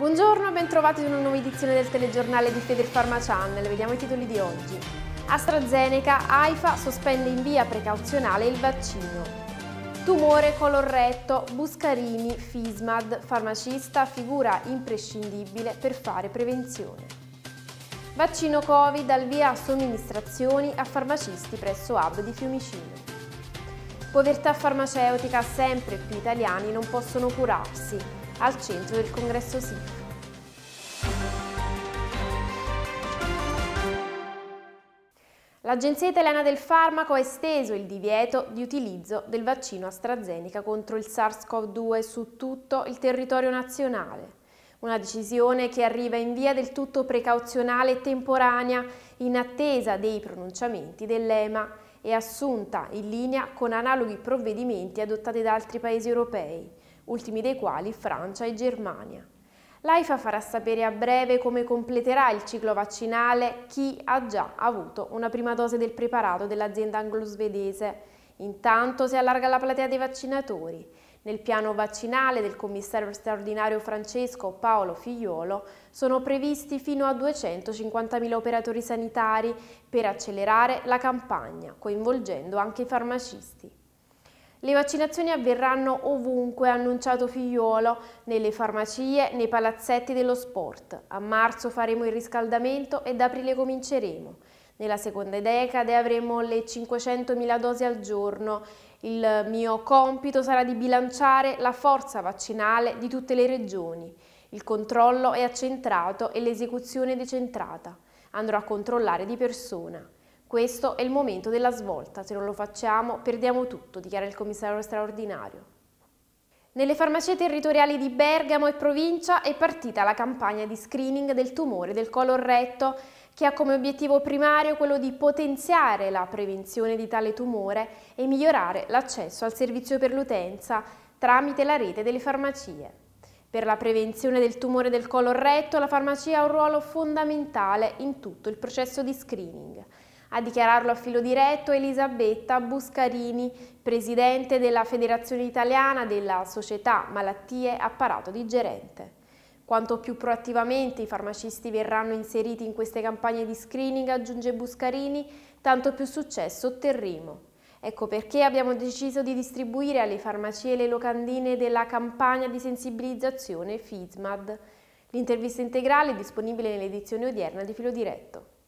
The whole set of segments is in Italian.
Buongiorno, bentrovati in una nuova edizione del telegiornale di Federpharma Channel. Vediamo i titoli di oggi. AstraZeneca, AIFA sospende in via precauzionale il vaccino. Tumore colorretto, Buscarini, Fismad, farmacista, figura imprescindibile per fare prevenzione. Vaccino Covid al via somministrazioni a farmacisti presso hub di Fiumicino. Povertà farmaceutica, sempre più italiani non possono curarsi al centro del congresso SIF. L'Agenzia Italiana del Farmaco ha esteso il divieto di utilizzo del vaccino AstraZeneca contro il SARS-CoV-2 su tutto il territorio nazionale. Una decisione che arriva in via del tutto precauzionale e temporanea in attesa dei pronunciamenti dell'EMA e assunta in linea con analoghi provvedimenti adottati da altri paesi europei ultimi dei quali Francia e Germania. L'AIFA farà sapere a breve come completerà il ciclo vaccinale chi ha già avuto una prima dose del preparato dell'azienda anglo-svedese. Intanto si allarga la platea dei vaccinatori. Nel piano vaccinale del commissario straordinario Francesco Paolo Figliolo sono previsti fino a 250.000 operatori sanitari per accelerare la campagna, coinvolgendo anche i farmacisti. Le vaccinazioni avverranno ovunque, ha annunciato Figliuolo, nelle farmacie, nei palazzetti dello sport. A marzo faremo il riscaldamento ed aprile cominceremo. Nella seconda decade avremo le 500.000 dosi al giorno. Il mio compito sarà di bilanciare la forza vaccinale di tutte le regioni. Il controllo è accentrato e l'esecuzione decentrata. Andrò a controllare di persona. Questo è il momento della svolta, se non lo facciamo perdiamo tutto, dichiara il commissario straordinario. Nelle farmacie territoriali di Bergamo e provincia è partita la campagna di screening del tumore del colon retto che ha come obiettivo primario quello di potenziare la prevenzione di tale tumore e migliorare l'accesso al servizio per l'utenza tramite la rete delle farmacie. Per la prevenzione del tumore del colon retto la farmacia ha un ruolo fondamentale in tutto il processo di screening. A dichiararlo a filo diretto Elisabetta Buscarini, presidente della Federazione Italiana della Società Malattie Apparato Digerente. Quanto più proattivamente i farmacisti verranno inseriti in queste campagne di screening, aggiunge Buscarini, tanto più successo otterremo. Ecco perché abbiamo deciso di distribuire alle farmacie le locandine della campagna di sensibilizzazione FISMAD. L'intervista integrale è disponibile nell'edizione odierna di Filo Diretto.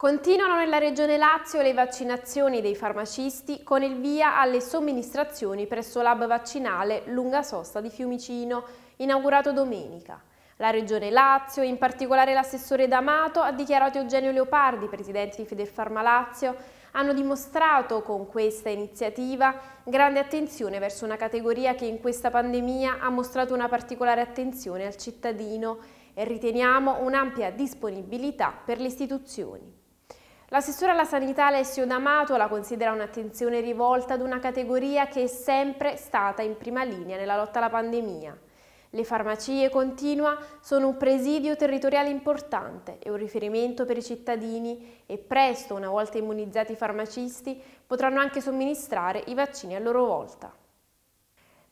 Continuano nella Regione Lazio le vaccinazioni dei farmacisti con il via alle somministrazioni presso l'hub vaccinale Lunga Sosta di Fiumicino, inaugurato domenica. La Regione Lazio, in particolare l'assessore D'Amato, ha dichiarato Eugenio Leopardi, presidente di Federfarma Lazio, hanno dimostrato con questa iniziativa grande attenzione verso una categoria che in questa pandemia ha mostrato una particolare attenzione al cittadino e riteniamo un'ampia disponibilità per le istituzioni. L'assessore alla sanità Alessio D'Amato la considera un'attenzione rivolta ad una categoria che è sempre stata in prima linea nella lotta alla pandemia. Le farmacie, continua, sono un presidio territoriale importante e un riferimento per i cittadini e presto, una volta immunizzati i farmacisti, potranno anche somministrare i vaccini a loro volta.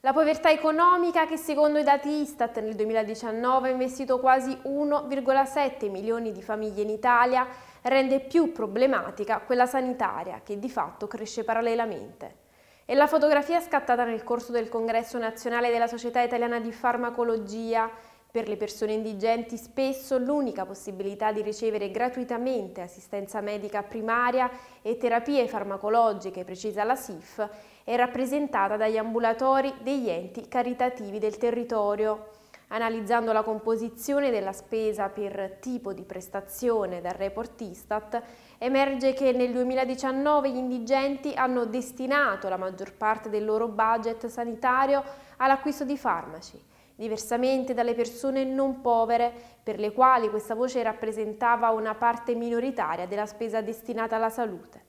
La povertà economica che secondo i dati Istat nel 2019 ha investito quasi 1,7 milioni di famiglie in Italia rende più problematica quella sanitaria che di fatto cresce parallelamente. E la fotografia scattata nel corso del congresso nazionale della Società Italiana di Farmacologia per le persone indigenti spesso l'unica possibilità di ricevere gratuitamente assistenza medica primaria e terapie farmacologiche, precisa la SIF, è rappresentata dagli ambulatori degli enti caritativi del territorio analizzando la composizione della spesa per tipo di prestazione dal report Istat, emerge che nel 2019 gli indigenti hanno destinato la maggior parte del loro budget sanitario all'acquisto di farmaci, diversamente dalle persone non povere, per le quali questa voce rappresentava una parte minoritaria della spesa destinata alla salute.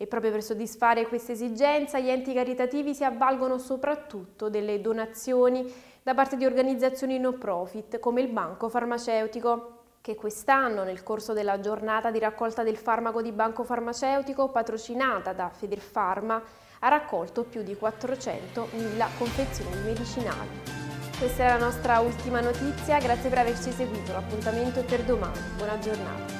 E proprio per soddisfare questa esigenza gli enti caritativi si avvalgono soprattutto delle donazioni da parte di organizzazioni no profit come il Banco Farmaceutico che quest'anno nel corso della giornata di raccolta del farmaco di Banco Farmaceutico patrocinata da Federpharma ha raccolto più di 400.000 confezioni medicinali. Questa è la nostra ultima notizia, grazie per averci seguito, l'appuntamento è per domani, buona giornata.